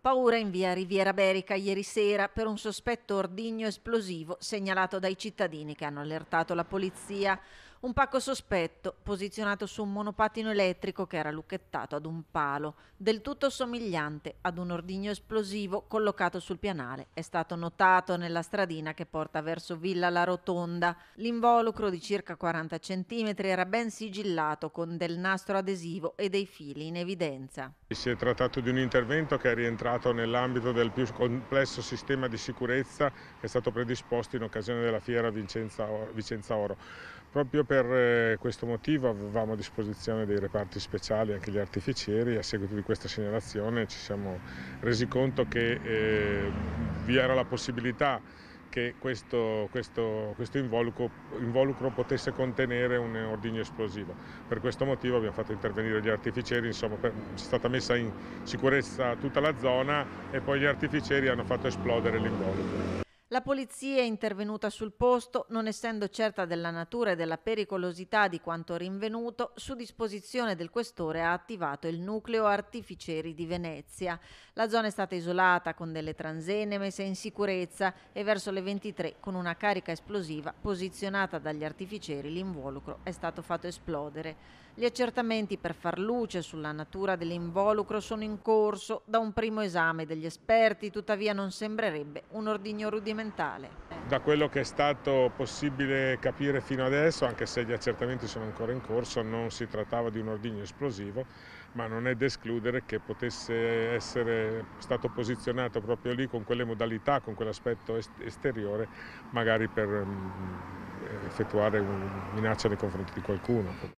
Paura in via Riviera Berica ieri sera per un sospetto ordigno esplosivo segnalato dai cittadini che hanno allertato la polizia. Un pacco sospetto posizionato su un monopattino elettrico che era lucchettato ad un palo, del tutto somigliante ad un ordigno esplosivo collocato sul pianale. È stato notato nella stradina che porta verso Villa La Rotonda. L'involucro di circa 40 cm era ben sigillato con del nastro adesivo e dei fili in evidenza. Si è trattato di un intervento che è rientrato concentrato nell'ambito del più complesso sistema di sicurezza che è stato predisposto in occasione della fiera Vicenza Oro. Vicenza Oro. Proprio per eh, questo motivo avevamo a disposizione dei reparti speciali, anche gli artificieri, a seguito di questa segnalazione ci siamo resi conto che eh, vi era la possibilità che questo, questo, questo involucro, involucro, potesse contenere un ordigno esplosivo. Per questo motivo abbiamo fatto intervenire gli artificieri, insomma è stata messa in sicurezza tutta la zona e poi gli artificieri hanno fatto esplodere l'involucro. La polizia è intervenuta sul posto, non essendo certa della natura e della pericolosità di quanto rinvenuto, su disposizione del questore ha attivato il nucleo artificieri di Venezia. La zona è stata isolata con delle transene messe in sicurezza e verso le 23 con una carica esplosiva posizionata dagli artificieri l'involucro è stato fatto esplodere. Gli accertamenti per far luce sulla natura dell'involucro sono in corso da un primo esame degli esperti, tuttavia non sembrerebbe un ordigno rudimentale sperimentale. Da quello che è stato possibile capire fino adesso, anche se gli accertamenti sono ancora in corso, non si trattava di un ordigno esplosivo, ma non è da escludere che potesse essere stato posizionato proprio lì con quelle modalità, con quell'aspetto esteriore, magari per mm, effettuare una minaccia nei confronti di qualcuno.